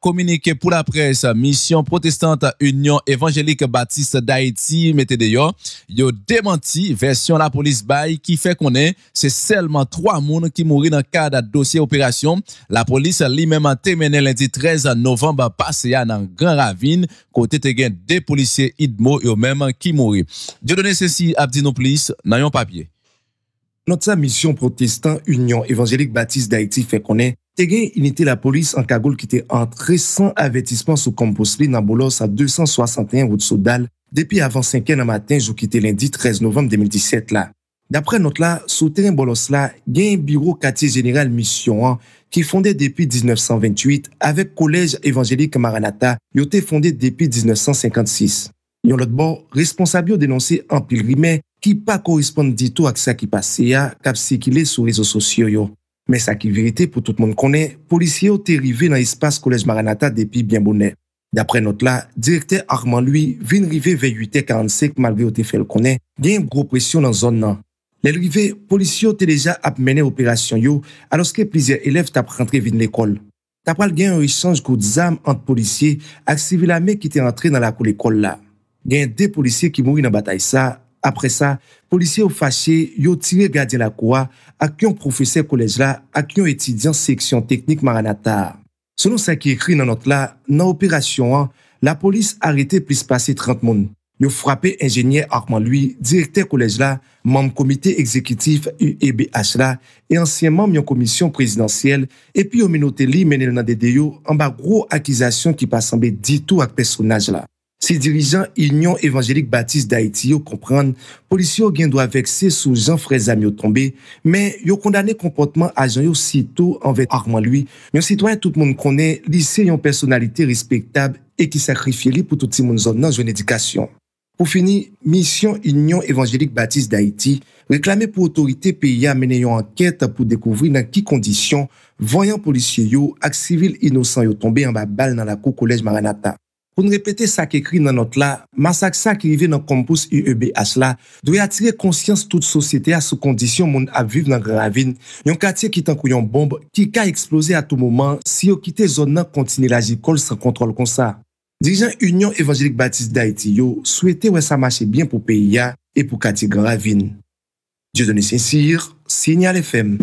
Komunike pou la pres, Misyon Protestante Union Evangélique Baptiste d'Haïti mette de yo. Yo demanti versyon la polis bay ki fe konen, se selman 3 moun ki mouri nan kada dosye operasyon. La polis li menman temene lendi 13 novemba pase ya nan Grand Ravine, kote te gen depolisye idmo yo menman ki mouri. Diodone se si Abdinopolis nan yon papye. Nota Misyon Protestante Union Evangélique Baptiste d'Haïti fe konen, Tegen, inite la polis an Kagol kite antre san avetisman sou kompos li nan bolos a 261 roud sou dal, depi avan 5en an maten jou kite lendi 13 novem 2017 la. Dapre not la, sou teren bolos la, gen yon biro katye general mission an, ki fonde depi 1928, avek kolej evanjelik Maranata, yote fonde depi 1956. Yon lot bon, responsabyo denonse an pil rime ki pa koresponde dito ak sa ki pase ya, kap se ki le sou rezo sosyo yo. Men sa ki verite pou tout moun konen, polisye yo te rive nan espas Kolej Maranata depi bien bonnen. Dapre not la, direkter Armand Lui vin rive 28 et 45 malve yo te fel konen, gen yon gro presyon nan zon nan. Len rive, polisye yo te deja ap mene operasyon yo aloske plizier elef tap rentre vin l'ekol. Tapal gen yon rechange kou d'zame ant polisye ak sivila me ki te rentre nan lakou l'ekol la. Gen de polisye ki moui nan batay sa... Apre sa, polisye ou fache yo tire gade la koua ak yon profese kolej la ak yon etidyan seksyon teknik Maranata. Selon sa ki ekri nanot la, nan operasyon an, la polis arete plis pase 30 moun. Yo frape enjenye Arman lui, direkter kolej la, manm komite ekzekitif UEBH la, e ansyenman myon komisyon prezidentiyel, epi yo menote li menen nan dede yo anba gro akizasyon ki pasanbe ditou ak personaj la. Si dirijan inyon Evangélique Baptiste d'Haïti yo komprende, polisyon gen do avèkse sou Jean Fraisam yo tombe, men yo kondane kompontman ajan yo sito anvek arman lui, men yon sitoyen tout moun kone lise yon personalite respektab e ki sakrifye li pou touti moun zon nan joun edikasyon. Pou fini, misyon inyon Evangélique Baptiste d'Haïti, reklame pou otorite pe ya menen yon anket pou dekouvri nan ki kondisyon voyan polisyon yo ak sivil inosan yo tombe yon babal nan la kou kolèj Maranata. Poun repete sa ke kri nan not la, masak sa ke rive nan kompous UEBH la, dwe atire konsyans tout sosyete a sou kondisyon moun ap vive nan gravine, yon katye kitankou yon bombe ki ka eksplose a tou mouman si yo kite zon nan kontine la jikol san kontrol kon sa. Dirijan Union Evangelik Batiste Daityo souwete wè sa mache bien pou peyi ya e pou katye gravine. Diyo donè sin sir, sin ya le fem.